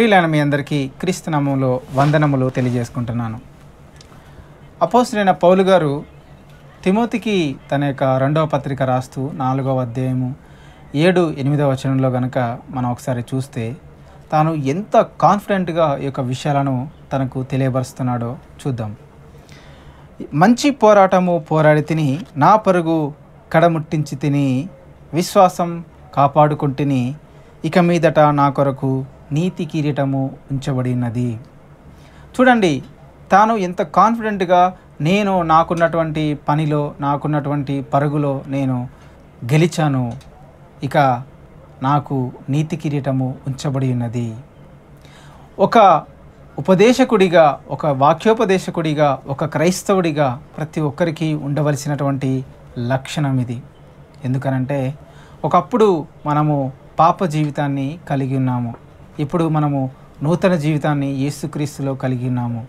ప్రియులైన మీ అందరికీ క్రీస్తునామంలో వందనములు తెలియజేసుకుంటున్నాను అపోసరైన పౌలు గారు తిమోతికి తన యొక్క రెండవ పత్రిక రాస్తూ నాలుగవ అధ్యాయము ఏడు ఎనిమిదవ వచనంలో గనక మనం ఒకసారి చూస్తే తాను ఎంత కాన్ఫిడెంట్గా ఈ యొక్క విషయాలను తనకు తెలియపరుస్తున్నాడో చూద్దాం మంచి పోరాటము పోరాడి తిని నా పరుగు కడముట్టించి తిని విశ్వాసం కాపాడుకుంటుని ఇక మీదట నా కొరకు నీతి కిరీటము ఉంచబడినది చూడండి తాను ఎంత కాన్ఫిడెంట్గా నేను నాకున్నటువంటి పనిలో నాకున్నటువంటి పరుగులో నేను గెలిచాను ఇక నాకు నీతి కిరీటము ఉంచబడి ఉన్నది ఒక ఉపదేశకుడిగా ఒక వాక్యోపదేశకుడిగా ఒక క్రైస్తవుడిగా ప్రతి ఒక్కరికి ఉండవలసినటువంటి లక్షణం ఇది ఎందుకనంటే ఒకప్పుడు మనము పాప జీవితాన్ని కలిగి ఉన్నాము ఇప్పుడు మనము నూతన జీవితాన్ని యేసుక్రీస్తులో కలిగి ఉన్నాము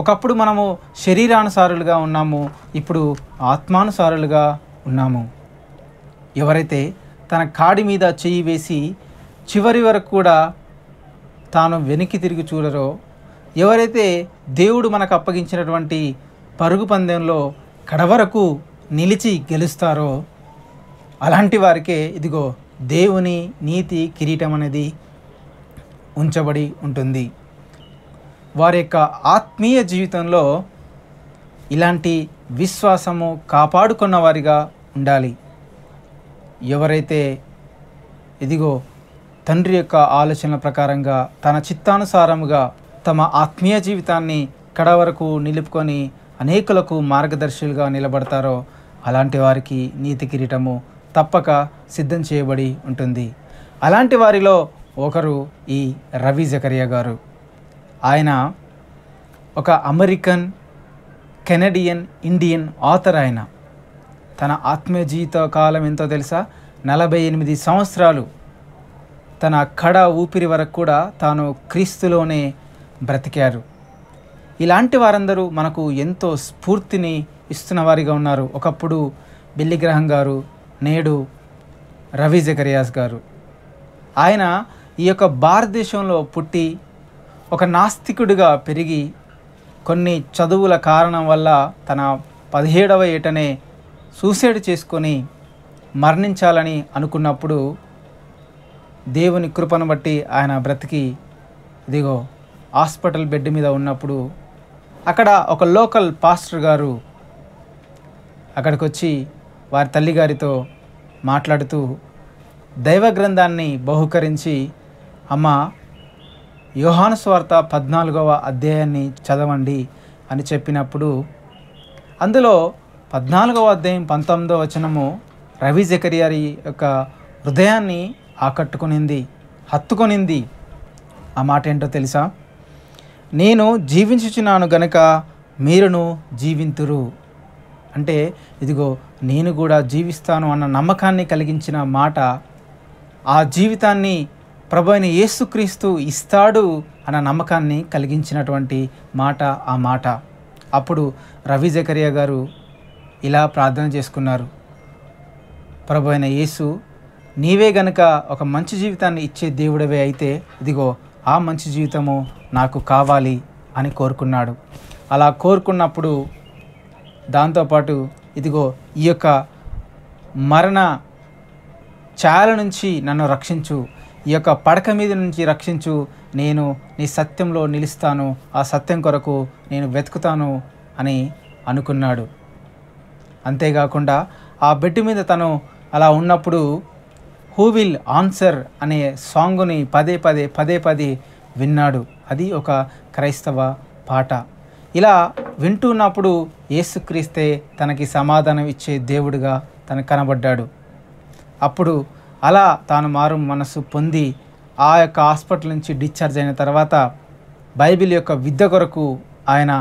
ఒకప్పుడు మనము శరీరానుసారులుగా ఉన్నాము ఇప్పుడు ఆత్మానుసారులుగా ఉన్నాము ఎవరైతే తన కాడి మీద చేయి వేసి చివరి వరకు కూడా తాను వెనక్కి తిరిగి చూడరో ఎవరైతే దేవుడు మనకు అప్పగించినటువంటి పరుగు పందెంలో కడవరకు నిలిచి గెలుస్తారో అలాంటి వారికే ఇదిగో దేవుని నీతి కిరీటం అనేది ఉంచబడి ఉంటుంది వారి యొక్క ఆత్మీయ జీవితంలో ఇలాంటి విశ్వాసము కాపాడుకున్న వారిగా ఉండాలి ఎవరైతే ఇదిగో తండ్రి యొక్క ఆలోచనల ప్రకారంగా తన చిత్తానుసారముగా తమ ఆత్మీయ జీవితాన్ని కడ వరకు నిలుపుకొని అనేకులకు మార్గదర్శులుగా నిలబడతారో అలాంటి వారికి నీతి కిరీటము తప్పక సిద్ధం చేయబడి ఉంటుంది అలాంటి వారిలో ఒకరు ఈ రవి జకరియా గారు ఆయన ఒక అమెరికన్ కెనడియన్ ఇండియన్ ఆథర్ ఆయన తన ఆత్మీయ జీవిత కాలం ఎంతో తెలుసా నలభై ఎనిమిది సంవత్సరాలు తన కడ ఊపిరి వరకు కూడా తాను క్రీస్తులోనే బ్రతికారు ఇలాంటి వారందరూ మనకు ఎంతో స్ఫూర్తిని ఇస్తున్న వారిగా ఉన్నారు ఒకప్పుడు బిల్లిగ్రహం గారు నేడు రవి జకరియాస్ గారు ఆయన ఈ యొక్క భారతదేశంలో పుట్టి ఒక నాస్తికుడిగా పెరిగి కొన్ని చదువుల కారణం వల్ల తన పదిహేడవ ఏటనే సూసైడ్ చేసుకొని మరణించాలని అనుకున్నప్పుడు దేవుని కృపను బట్టి ఆయన బ్రతికి ఇదిగో హాస్పిటల్ బెడ్ మీద ఉన్నప్పుడు అక్కడ ఒక లోకల్ పాస్టర్ గారు అక్కడికి వచ్చి వారి తల్లిగారితో మాట్లాడుతూ దైవ గ్రంథాన్ని బహుకరించి అమ్మ యోహాను స్వార్త పద్నాలుగవ అధ్యాయాన్ని చదవండి అని చెప్పినప్పుడు అందులో పద్నాలుగవ అధ్యాయం పంతొమ్మిదవ వచనము రవి జకరియారి యొక్క హృదయాన్ని ఆకట్టుకునింది హత్తుకొనింది ఆ మాట ఏంటో తెలుసా నేను జీవించుచున్నాను గనక మీరును జీవింతురు అంటే ఇదిగో నేను కూడా జీవిస్తాను అన్న నమ్మకాన్ని కలిగించిన మాట ఆ జీవితాన్ని ప్రభు అయిన యేసుక్రీస్తు ఇస్తాడు అన్న నమ్మకాన్ని కలిగించినటువంటి మాట ఆ మాట అప్పుడు రవి జకరియ గారు ఇలా ప్రార్థన చేసుకున్నారు ప్రభు అయిన యేసు నీవే గనక ఒక మంచి జీవితాన్ని ఇచ్చే దేవుడవే అయితే ఇదిగో ఆ మంచి జీవితము నాకు కావాలి అని కోరుకున్నాడు అలా కోరుకున్నప్పుడు దాంతోపాటు ఇదిగో ఈ యొక్క మరణ చాల నుంచి నన్ను రక్షించు ఈ యొక్క పడక మీద నుంచి రక్షించు నేను నీ సత్యంలో నిలుస్తాను ఆ సత్యం కొరకు నేను వెతుకుతాను అని అనుకున్నాడు అంతేకాకుండా ఆ బెడ్ మీద తను అలా ఉన్నప్పుడు హూ విల్ ఆన్సర్ అనే సాంగుని పదే పదే పదే పదే విన్నాడు అది ఒక క్రైస్తవ పాట ఇలా వింటున్నప్పుడు ఏసుక్రీస్తే తనకి సమాధానం ఇచ్చే దేవుడిగా తనకు కనబడ్డాడు అప్పుడు అలా తాను మారు మనసు పొంది ఆ యొక్క హాస్పిటల్ నుంచి డిశ్చార్జ్ అయిన తర్వాత బైబిల్ యొక్క విద్య కొరకు ఆయన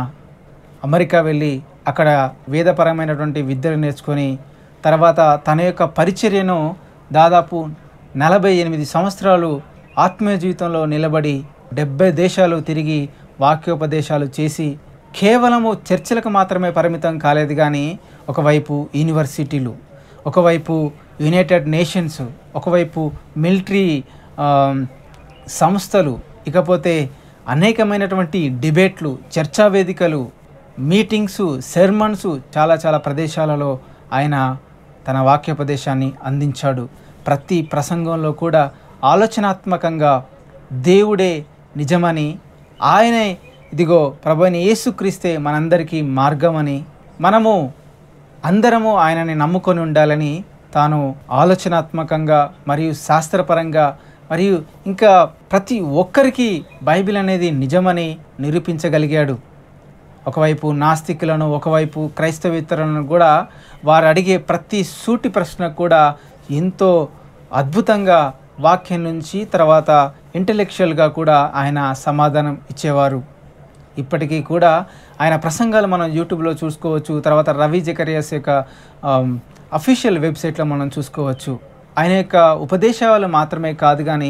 అమెరికా వెళ్ళి అక్కడ వేదపరమైనటువంటి విద్యను నేర్చుకొని తర్వాత తన యొక్క పరిచర్యను దాదాపు నలభై ఎనిమిది సంవత్సరాలు ఆత్మీయ జీవితంలో నిలబడి డెబ్బై దేశాలు తిరిగి వాక్యోపదేశాలు చేసి కేవలము చర్చలకు మాత్రమే పరిమితం కాలేదు కానీ ఒకవైపు యూనివర్సిటీలు ఒకవైపు యునైటెడ్ నేషన్స్ ఒకవైపు మిలిటరీ సంస్థలు ఇకపోతే అనేకమైనటువంటి డిబేట్లు చర్చా వేదికలు మీటింగ్స్ సెర్మన్స్ చాలా చాలా ప్రదేశాలలో ఆయన తన వాక్యోపదేశాన్ని అందించాడు ప్రతి ప్రసంగంలో కూడా ఆలోచనాత్మకంగా దేవుడే నిజమని ఆయనే ఇదిగో ప్రభుని యేసుక్రీస్తే మనందరికీ మార్గమని మనము అందరము ఆయనని నమ్ముకొని ఉండాలని తాను ఆలోచనాత్మకంగా మరియు శాస్త్రపరంగా మరియు ఇంకా ప్రతి ఒక్కరికి బైబిల్ అనేది నిజమని నిరూపించగలిగాడు ఒకవైపు నాస్తికులను ఒకవైపు క్రైస్తవేతరులను కూడా వారు అడిగే ప్రతి సూటి ప్రశ్న కూడా ఎంతో అద్భుతంగా వాక్యం నుంచి తర్వాత ఇంటలెక్చువల్గా కూడా ఆయన సమాధానం ఇచ్చేవారు ఇప్పటికీ కూడా ఆయన ప్రసంగాలు మనం యూట్యూబ్లో చూసుకోవచ్చు తర్వాత రవి జకరియాస్ యొక్క అఫీషియల్ వెబ్సైట్లో మనం చూసుకోవచ్చు ఆయన యొక్క ఉపదేశాలు మాత్రమే కాదు కానీ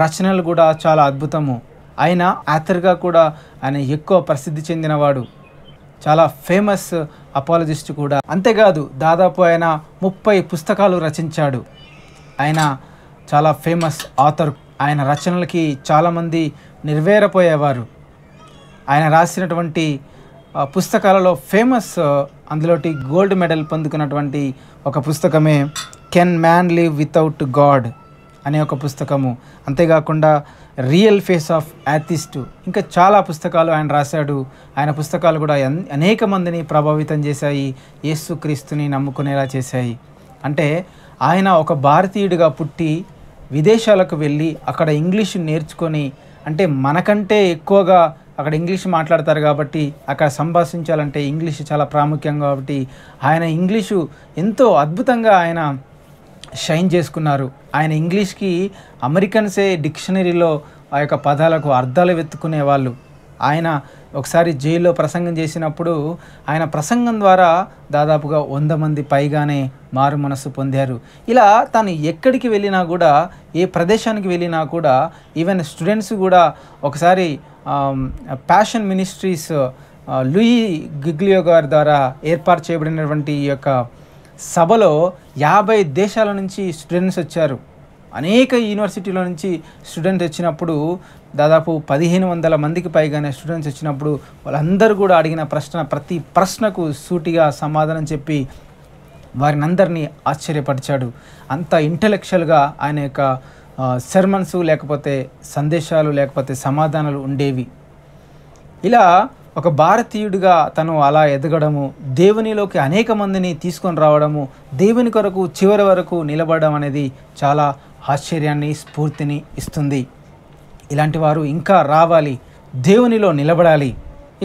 రచనలు కూడా చాలా అద్భుతము ఆయన యాథర్గా కూడా ఆయన ఎక్కువ ప్రసిద్ధి చెందినవాడు చాలా ఫేమస్ అపాలజిస్ట్ కూడా అంతేకాదు దాదాపు ఆయన ముప్పై పుస్తకాలు రచించాడు ఆయన చాలా ఫేమస్ ఆథర్ ఆయన రచనలకి చాలామంది నెరవేరపోయేవారు ఆయన రాసినటువంటి పుస్తకాలలో ఫేమస్ అందులోటి గోల్డ్ మెడల్ పొందుకున్నటువంటి ఒక పుస్తకమే can man live without God అనే ఒక పుస్తకము అంతేకాకుండా రియల్ ఫేస్ ఆఫ్ యాథిస్టు ఇంకా చాలా పుస్తకాలు ఆయన రాశాడు ఆయన పుస్తకాలు కూడా అనేక మందిని ప్రభావితం చేశాయి యేసుక్రీస్తుని నమ్ముకునేలా చేశాయి అంటే ఆయన ఒక భారతీయుడిగా పుట్టి విదేశాలకు వెళ్ళి అక్కడ ఇంగ్లీష్ నేర్చుకొని అంటే మనకంటే ఎక్కువగా అక్కడ ఇంగ్లీష్ మాట్లాడతారు కాబట్టి అక్కడ సంభాషించాలంటే ఇంగ్లీష్ చాలా ప్రాముఖ్యం కాబట్టి ఆయన ఇంగ్లీషు ఎంతో అద్భుతంగా ఆయన షైన్ చేసుకున్నారు ఆయన ఇంగ్లీష్కి అమెరికన్సే డిక్షనరీలో ఆ యొక్క పదాలకు అర్థాలు వెతుక్కునే వాళ్ళు ఆయన ఒకసారి జైల్లో ప్రసంగం చేసినప్పుడు ఆయన ప్రసంగం ద్వారా దాదాపుగా వంద మంది పైగానే మారు మనస్సు పొందారు ఇలా తను ఎక్కడికి వెళ్ళినా కూడా ఏ ప్రదేశానికి వెళ్ళినా కూడా ఈవెన్ స్టూడెంట్స్ కూడా ఒకసారి ప్యాషన్ మినిస్ట్రీస్ లూయి గిగ్లియో గారి ద్వారా ఏర్పాటు చేయబడినటువంటి ఈ యొక్క సభలో యాభై దేశాల నుంచి స్టూడెంట్స్ వచ్చారు అనేక యూనివర్సిటీల నుంచి స్టూడెంట్ వచ్చినప్పుడు దాదాపు పదిహేను వందల మందికి పైగానే స్టూడెంట్స్ వచ్చినప్పుడు వాళ్ళందరూ కూడా అడిగిన ప్రశ్న ప్రతి ప్రశ్నకు సూటిగా సమాధానం చెప్పి వారిని అందరినీ ఆశ్చర్యపరిచాడు అంత ఇంటలెక్చువల్గా ఆయన యొక్క సెర్మన్స్ లేకపోతే సందేశాలు లేకపోతే సమాధానాలు ఉండేవి ఇలా ఒక భారతీయుడిగా తను అలా ఎదగడము దేవునిలోకి అనేక మందిని తీసుకొని రావడము దేవుని కొరకు చివరి వరకు నిలబడడం అనేది చాలా ఆశ్చర్యాన్ని స్ఫూర్తిని ఇస్తుంది ఇలాంటి వారు ఇంకా రావాలి దేవునిలో నిలబడాలి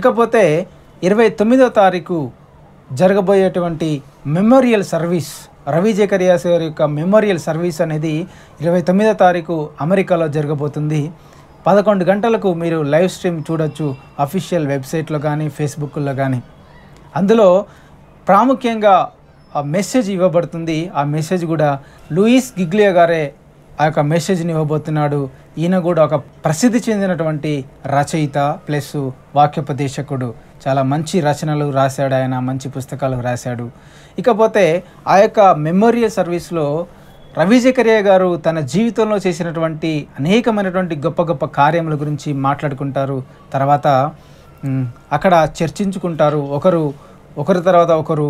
ఇకపోతే ఇరవై తొమ్మిదో తారీఖు జరగబోయేటువంటి మెమోరియల్ సర్వీస్ రవి జకరియాస్ గారి యొక్క మెమోరియల్ సర్వీస్ అనేది ఇరవై తొమ్మిదో తారీఖు అమెరికాలో జరగబోతుంది పదకొండు గంటలకు మీరు లైవ్ స్ట్రీమ్ చూడొచ్చు అఫీషియల్ వెబ్సైట్లో కానీ ఫేస్బుక్లో కానీ అందులో ప్రాముఖ్యంగా ఆ మెసేజ్ ఇవ్వబడుతుంది ఆ మెసేజ్ కూడా లూయిస్ గిగ్లియా గారే ఆ యొక్క మెసేజ్ని ఇవ్వబోతున్నాడు ఈయన కూడా ఒక ప్రసిద్ధి చెందినటువంటి రచయిత ప్లస్ వాక్యోపదేశకుడు చాలా మంచి రచనలు రాశాడు ఆయన మంచి పుస్తకాలు రాశాడు ఇకపోతే ఆ యొక్క మెమోరియల్ సర్వీస్లో రవి గారు తన జీవితంలో చేసినటువంటి అనేకమైనటువంటి గొప్ప గొప్ప కార్యముల గురించి మాట్లాడుకుంటారు తర్వాత అక్కడ చర్చించుకుంటారు ఒకరు ఒకరి తర్వాత ఒకరు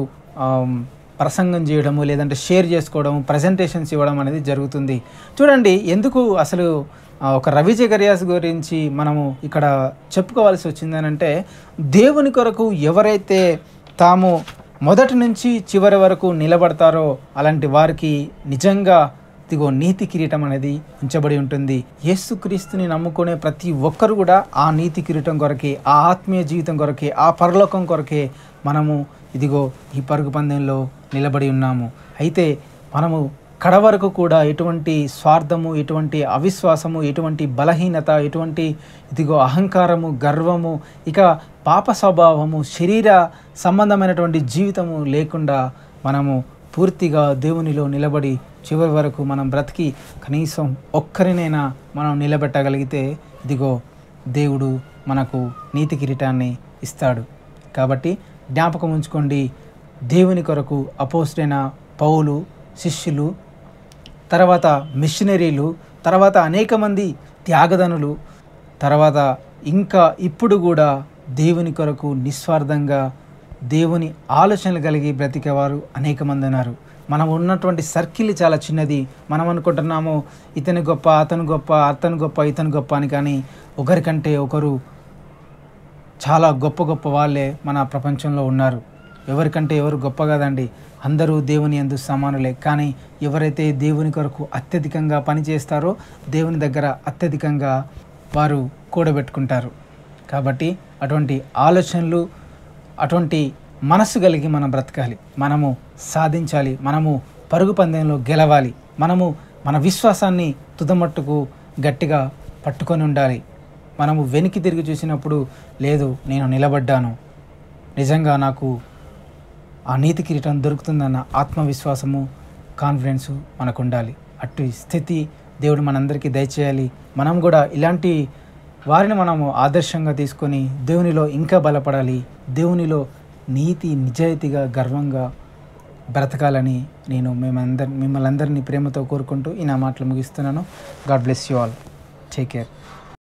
ప్రసంగం చేయడము లేదంటే షేర్ చేసుకోవడం ప్రజెంటేషన్స్ ఇవ్వడం అనేది జరుగుతుంది చూడండి ఎందుకు అసలు ఒక రవి జగర్యాస్ గురించి మనము ఇక్కడ చెప్పుకోవాల్సి వచ్చిందనంటే దేవుని కొరకు ఎవరైతే తాము మొదటి నుంచి చివరి వరకు నిలబడతారో అలాంటి వారికి నిజంగా ఇదిగో నీతి కిరీటం అనేది ఉంచబడి ఉంటుంది యేసుక్రీస్తుని నమ్ముకునే ప్రతి ఒక్కరు కూడా ఆ నీతి కిరీటం కొరకే ఆ ఆత్మీయ జీవితం కొరకే ఆ పరలోకం కొరకే మనము ఇదిగో ఈ పరుగు పందెంలో నిలబడి ఉన్నాము అయితే మనము కడ వరకు కూడా ఎటువంటి స్వార్థము ఎటువంటి అవిశ్వాసము ఎటువంటి బలహీనత ఎటువంటి ఇదిగో అహంకారము గర్వము ఇక పాప స్వభావము శరీర సంబంధమైనటువంటి జీవితము లేకుండా మనము పూర్తిగా దేవునిలో నిలబడి చివరి వరకు మనం బ్రతికి కనీసం ఒక్కరినైనా మనం నిలబెట్టగలిగితే ఇదిగో దేవుడు మనకు నీతి కిరీటాన్ని ఇస్తాడు కాబట్టి జ్ఞాపకం ఉంచుకోండి దేవుని కొరకు అపోస్టైన పౌలు శిష్యులు తర్వాత మిషనరీలు తర్వాత అనేక మంది త్యాగదనులు తర్వాత ఇంకా ఇప్పుడు కూడా దేవుని కొరకు నిస్వార్థంగా దేవుని ఆలోచనలు కలిగి బ్రతికేవారు అనేక మంది ఉన్నారు మనం ఉన్నటువంటి సర్కిల్ చాలా చిన్నది మనం అనుకుంటున్నాము ఇతని గొప్ప అతను గొప్ప అతను గొప్ప ఇతను గొప్ప అని కానీ ఒకరికంటే ఒకరు చాలా గొప్ప గొప్ప వాళ్ళే మన ప్రపంచంలో ఉన్నారు ఎవరికంటే ఎవరు గొప్ప కాదండి అందరూ దేవుని ఎందు సమానులే కానీ ఎవరైతే దేవుని కొరకు అత్యధికంగా పనిచేస్తారో దేవుని దగ్గర అత్యధికంగా వారు కూడబెట్టుకుంటారు కాబట్టి అటువంటి ఆలోచనలు అటువంటి మనస్సు కలిగి మనం బ్రతకాలి మనము సాధించాలి మనము పరుగు పందెంలో గెలవాలి మనము మన విశ్వాసాన్ని తుదమట్టుకు గట్టిగా పట్టుకొని ఉండాలి మనము వెనక్కి తిరిగి చూసినప్పుడు లేదు నేను నిలబడ్డాను నిజంగా నాకు ఆ నీతి కిరీటం దొరుకుతుందన్న ఆత్మవిశ్వాసము కాన్ఫిడెన్సు మనకు ఉండాలి అటు స్థితి దేవుడు మనందరికీ దయచేయాలి మనం కూడా ఇలాంటి వారిని మనము ఆదర్శంగా తీసుకొని దేవునిలో ఇంకా బలపడాలి దేవునిలో నీతి నిజాయితీగా గర్వంగా బ్రతకాలని నేను మేమందరి మిమ్మల్ని అందరినీ ప్రేమతో కోరుకుంటూ ఈ నా మాటలు ముగిస్తున్నాను God bless you all take care